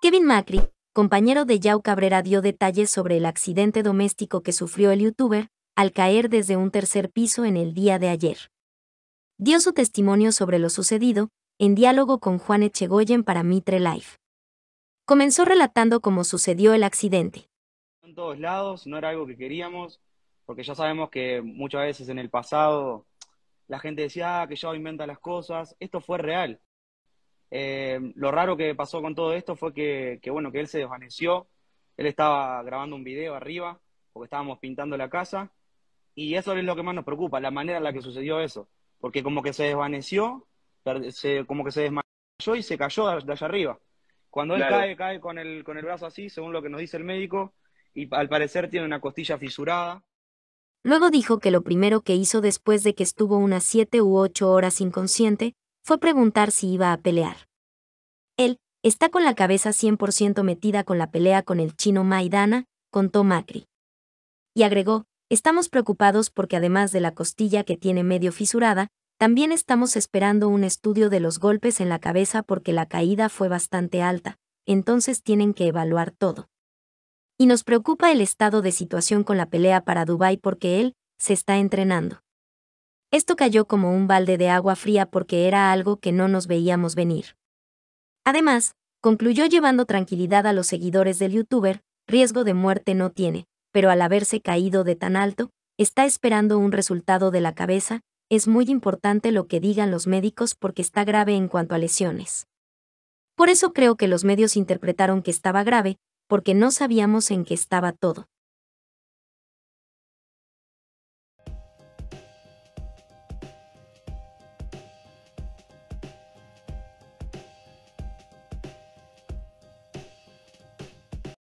Kevin Macri, compañero de Yao Cabrera, dio detalles sobre el accidente doméstico que sufrió el youtuber al caer desde un tercer piso en el día de ayer. Dio su testimonio sobre lo sucedido, en diálogo con Juan Echegoyen para Mitre Life. Comenzó relatando cómo sucedió el accidente. En todos lados, no era algo que queríamos, porque ya sabemos que muchas veces en el pasado la gente decía ah, que Yao inventa las cosas. Esto fue real. Eh, lo raro que pasó con todo esto fue que, bueno, que él se desvaneció, él estaba grabando un video arriba, porque estábamos pintando la casa, y eso es lo que más nos preocupa, la manera en la que sucedió eso, porque como que se desvaneció, como que se desmayó y se cayó de, allá arriba. Cuando él cae, cae con el, con el brazo así, según lo que nos dice el médico, y al parecer tiene una costilla fisurada. Luego dijo que lo primero que hizo después de que estuvo unas siete u ocho horas inconsciente fue preguntar si iba a pelear. Él, está con la cabeza 100% metida con la pelea con el chino Maidana, contó Macri. Y agregó, estamos preocupados porque además de la costilla que tiene medio fisurada, también estamos esperando un estudio de los golpes en la cabeza porque la caída fue bastante alta, entonces tienen que evaluar todo. Y nos preocupa el estado de situación con la pelea para Dubái porque él se está entrenando. Esto cayó como un balde de agua fría porque era algo que no nos veíamos venir. Además, concluyó llevando tranquilidad a los seguidores del youtuber, riesgo de muerte no tiene, pero al haberse caído de tan alto, está esperando un resultado de la cabeza, es muy importante lo que digan los médicos porque está grave en cuanto a lesiones. Por eso creo que los medios interpretaron que estaba grave, porque no sabíamos en qué estaba todo.